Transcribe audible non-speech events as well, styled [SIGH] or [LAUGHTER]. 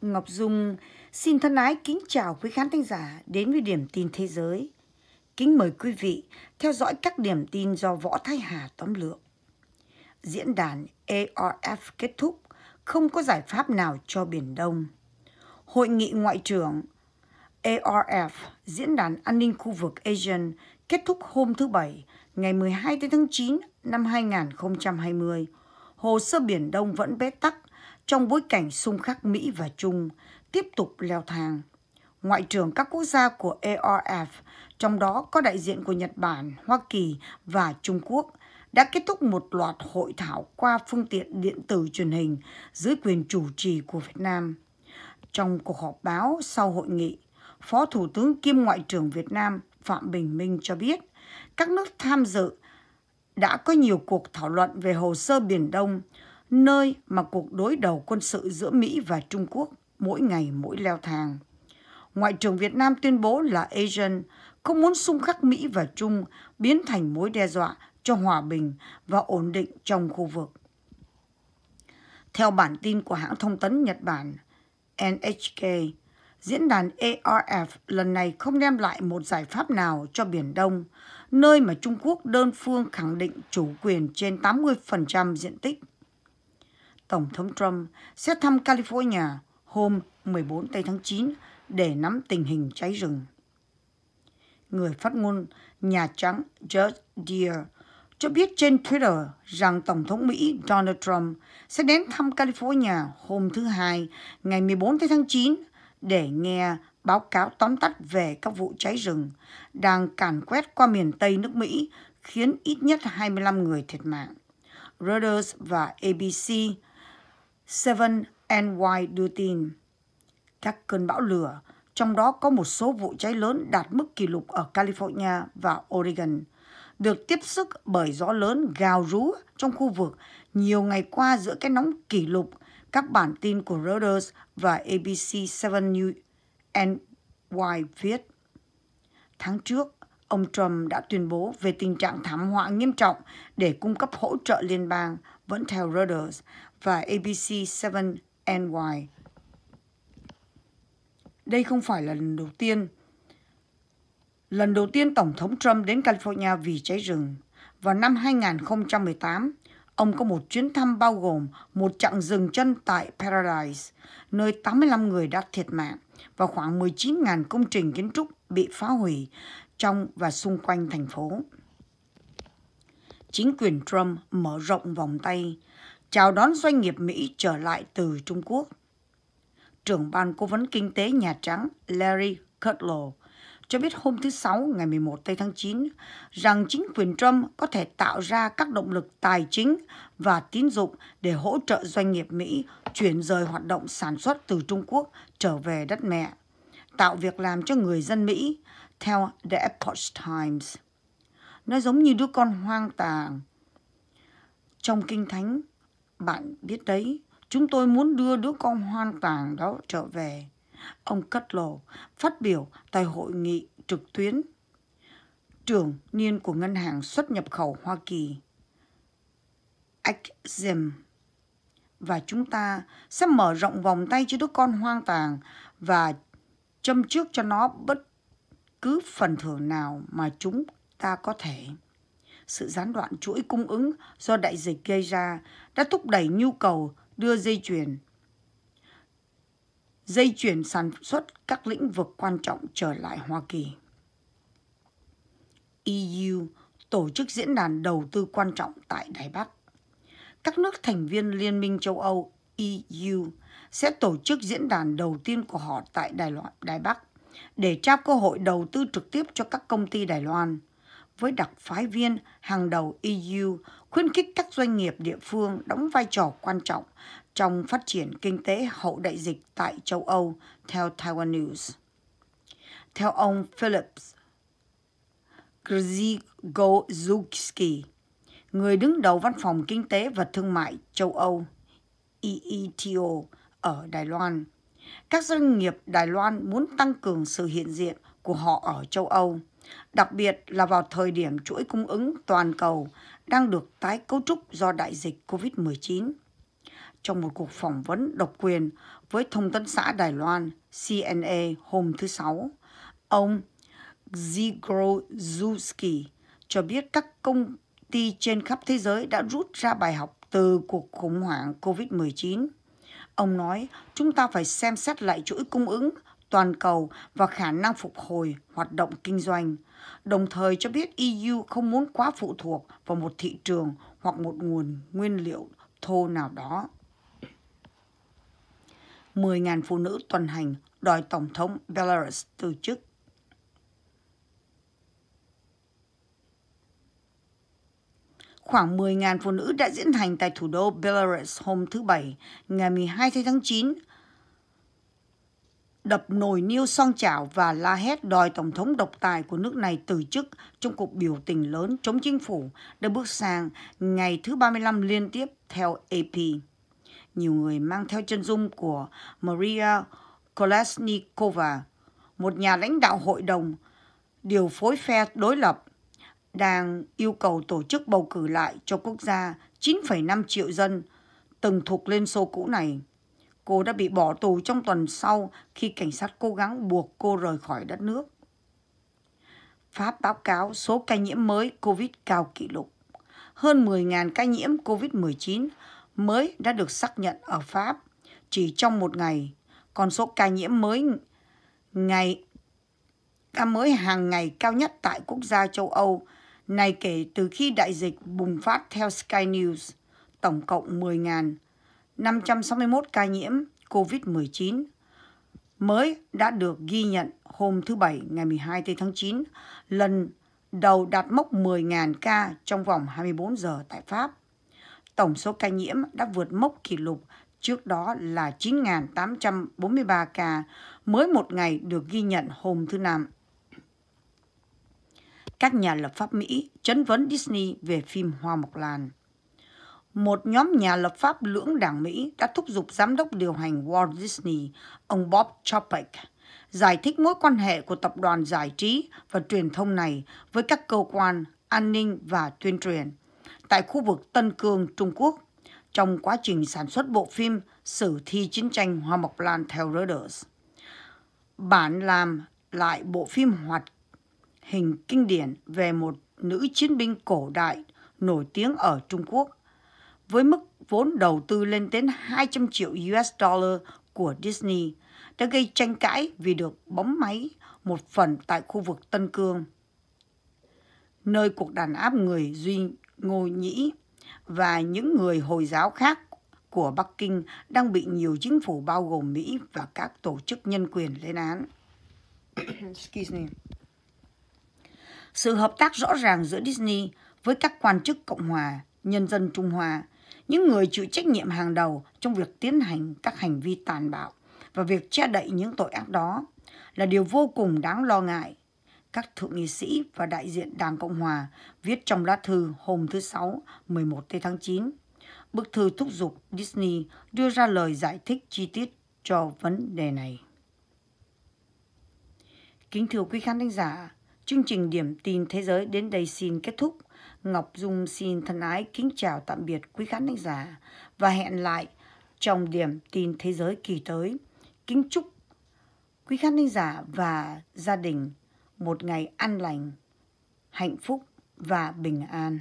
Ngọc Dung xin thân ái kính chào quý khán thính giả đến với Điểm tin Thế giới. Kính mời quý vị theo dõi các điểm tin do Võ Thái Hà tóm lược. Diễn đàn ARF kết thúc, không có giải pháp nào cho Biển Đông. Hội nghị Ngoại trưởng ARF, Diễn đàn An ninh khu vực ASEAN, kết thúc hôm thứ Bảy, ngày 12 tháng 9 năm 2020. Hồ sơ Biển Đông vẫn bế tắc trong bối cảnh xung khắc Mỹ và Trung tiếp tục leo thang. Ngoại trưởng các quốc gia của ARF, trong đó có đại diện của Nhật Bản, Hoa Kỳ và Trung Quốc, đã kết thúc một loạt hội thảo qua phương tiện điện tử truyền hình dưới quyền chủ trì của Việt Nam. Trong cuộc họp báo sau hội nghị, Phó Thủ tướng kiêm Ngoại trưởng Việt Nam Phạm Bình Minh cho biết, các nước tham dự đã có nhiều cuộc thảo luận về hồ sơ Biển Đông, nơi mà cuộc đối đầu quân sự giữa Mỹ và Trung Quốc mỗi ngày mỗi leo thang. Ngoại trưởng Việt Nam tuyên bố là Asian không muốn xung khắc Mỹ và Trung biến thành mối đe dọa cho hòa bình và ổn định trong khu vực. Theo bản tin của hãng thông tấn Nhật Bản NHK, diễn đàn ARF lần này không đem lại một giải pháp nào cho Biển Đông, nơi mà Trung Quốc đơn phương khẳng định chủ quyền trên 80% diện tích Tổng thống Trump sẽ thăm California hôm 14 tây tháng 9 để nắm tình hình cháy rừng. Người phát ngôn Nhà Trắng George Deere cho biết trên Twitter rằng Tổng thống Mỹ Donald Trump sẽ đến thăm California hôm thứ Hai, ngày 14 tháng 9, để nghe báo cáo tóm tắt về các vụ cháy rừng đang càn quét qua miền Tây nước Mỹ khiến ít nhất 25 người thiệt mạng. Reuters và ABC 7NY đưa tin. Các cơn bão lửa, trong đó có một số vụ cháy lớn đạt mức kỷ lục ở California và Oregon, được tiếp sức bởi gió lớn gào rú trong khu vực nhiều ngày qua giữa cái nóng kỷ lục các bản tin của Reuters và ABC 7 News NY viết. Tháng trước, ông Trump đã tuyên bố về tình trạng thảm họa nghiêm trọng để cung cấp hỗ trợ liên bang, vẫn theo Reuters, và ABC7NY. Đây không phải là lần đầu tiên. Lần đầu tiên Tổng thống Trump đến California vì cháy rừng. Vào năm 2018, ông có một chuyến thăm bao gồm một chặng rừng chân tại Paradise, nơi 85 người đã thiệt mạng và khoảng 19.000 công trình kiến trúc bị phá hủy trong và xung quanh thành phố. Chính quyền Trump mở rộng vòng tay, chào đón doanh nghiệp Mỹ trở lại từ Trung Quốc. Trưởng ban cố vấn kinh tế Nhà Trắng Larry Kudlow cho biết hôm thứ Sáu ngày 11 tây tháng 9 rằng chính quyền Trump có thể tạo ra các động lực tài chính và tín dụng để hỗ trợ doanh nghiệp Mỹ chuyển rời hoạt động sản xuất từ Trung Quốc trở về đất mẹ, tạo việc làm cho người dân Mỹ, theo The Epoch Times. Nó giống như đứa con hoang tàn. Trong Kinh Thánh, bạn biết đấy, chúng tôi muốn đưa đứa con hoang tàn đó trở về. Ông Cất Lồ phát biểu tại hội nghị trực tuyến trưởng niên của Ngân hàng xuất nhập khẩu Hoa Kỳ. Exim và chúng ta sẽ mở rộng vòng tay cho đứa con hoang tàn và châm trước cho nó bất cứ phần thưởng nào mà chúng ta có thể sự gián đoạn chuỗi cung ứng do đại dịch gây ra đã thúc đẩy nhu cầu đưa dây chuyền dây chuyền sản xuất các lĩnh vực quan trọng trở lại Hoa Kỳ. EU tổ chức diễn đàn đầu tư quan trọng tại Đài Bắc. Các nước thành viên Liên minh châu Âu EU sẽ tổ chức diễn đàn đầu tiên của họ tại Đài, Loan, Đài Bắc để trao cơ hội đầu tư trực tiếp cho các công ty Đài Loan – với đặc phái viên hàng đầu EU, khuyến khích các doanh nghiệp địa phương đóng vai trò quan trọng trong phát triển kinh tế hậu đại dịch tại châu Âu, theo Taiwan News. Theo ông Phillips Grzegorzewski, người đứng đầu Văn phòng Kinh tế và Thương mại châu Âu, EETO, ở Đài Loan, các doanh nghiệp Đài Loan muốn tăng cường sự hiện diện của họ ở châu Âu – đặc biệt là vào thời điểm chuỗi cung ứng toàn cầu đang được tái cấu trúc do đại dịch COVID-19. Trong một cuộc phỏng vấn độc quyền với thông tấn xã Đài Loan CNA hôm thứ Sáu, ông Zigro Zuski cho biết các công ty trên khắp thế giới đã rút ra bài học từ cuộc khủng hoảng COVID-19. Ông nói, chúng ta phải xem xét lại chuỗi cung ứng toàn cầu và khả năng phục hồi hoạt động kinh doanh, đồng thời cho biết EU không muốn quá phụ thuộc vào một thị trường hoặc một nguồn nguyên liệu thô nào đó. 10.000 phụ nữ tuần hành đòi Tổng thống Belarus từ chức. Khoảng 10.000 phụ nữ đã diễn hành tại thủ đô Belarus hôm thứ Bảy, ngày 12 tháng 9, đập nồi niêu song chảo và la hét đòi Tổng thống độc tài của nước này từ chức trong cuộc biểu tình lớn chống chính phủ đã bước sang ngày thứ 35 liên tiếp theo AP. Nhiều người mang theo chân dung của Maria Kolesnikova, một nhà lãnh đạo hội đồng điều phối phe đối lập đang yêu cầu tổ chức bầu cử lại cho quốc gia 9,5 triệu dân từng thuộc Liên Xô cũ này cô đã bị bỏ tù trong tuần sau khi cảnh sát cố gắng buộc cô rời khỏi đất nước. Pháp báo cáo số ca nhiễm mới COVID cao kỷ lục. Hơn 10.000 ca nhiễm COVID-19 mới đã được xác nhận ở Pháp chỉ trong một ngày. Còn số ca nhiễm mới ngày ca mới hàng ngày cao nhất tại quốc gia châu Âu này kể từ khi đại dịch bùng phát theo Sky News, tổng cộng 10.000 561 ca nhiễm COVID-19 mới đã được ghi nhận hôm thứ Bảy ngày 12 tháng 9, lần đầu đạt mốc 10.000 ca trong vòng 24 giờ tại Pháp. Tổng số ca nhiễm đã vượt mốc kỷ lục trước đó là 9.843 ca mới một ngày được ghi nhận hôm thứ Năm. Các nhà lập pháp Mỹ chấn vấn Disney về phim Hoa Mộc Lan một nhóm nhà lập pháp lưỡng đảng Mỹ đã thúc giục giám đốc điều hành Walt Disney, ông Bob Chapek, giải thích mối quan hệ của tập đoàn giải trí và truyền thông này với các cơ quan an ninh và tuyên truyền tại khu vực Tân Cương, Trung Quốc trong quá trình sản xuất bộ phim Sử thi chiến tranh Hoa Mộc Lan theo Reuters. Bản làm lại bộ phim hoạt hình kinh điển về một nữ chiến binh cổ đại nổi tiếng ở Trung Quốc với mức vốn đầu tư lên đến 200 triệu US dollar của Disney đã gây tranh cãi vì được bóng máy một phần tại khu vực Tân Cương, nơi cuộc đàn áp người Duy Ngô Nhĩ và những người Hồi giáo khác của Bắc Kinh đang bị nhiều chính phủ bao gồm Mỹ và các tổ chức nhân quyền lên án. [COUGHS] Sự hợp tác rõ ràng giữa Disney với các quan chức Cộng hòa, nhân dân Trung Hoa những người chịu trách nhiệm hàng đầu trong việc tiến hành các hành vi tàn bạo và việc che đậy những tội ác đó là điều vô cùng đáng lo ngại. Các thượng nghị sĩ và đại diện Đảng Cộng Hòa viết trong lá thư hôm thứ Sáu 11 tháng 9. Bức thư thúc giục Disney đưa ra lời giải thích chi tiết cho vấn đề này. Kính thưa quý khán thính giả, Chương trình Điểm tin Thế giới đến đây xin kết thúc. Ngọc Dung xin thân ái kính chào tạm biệt quý khán thính giả và hẹn lại trong Điểm tin Thế giới kỳ tới. Kính chúc quý khán thính giả và gia đình một ngày an lành, hạnh phúc và bình an.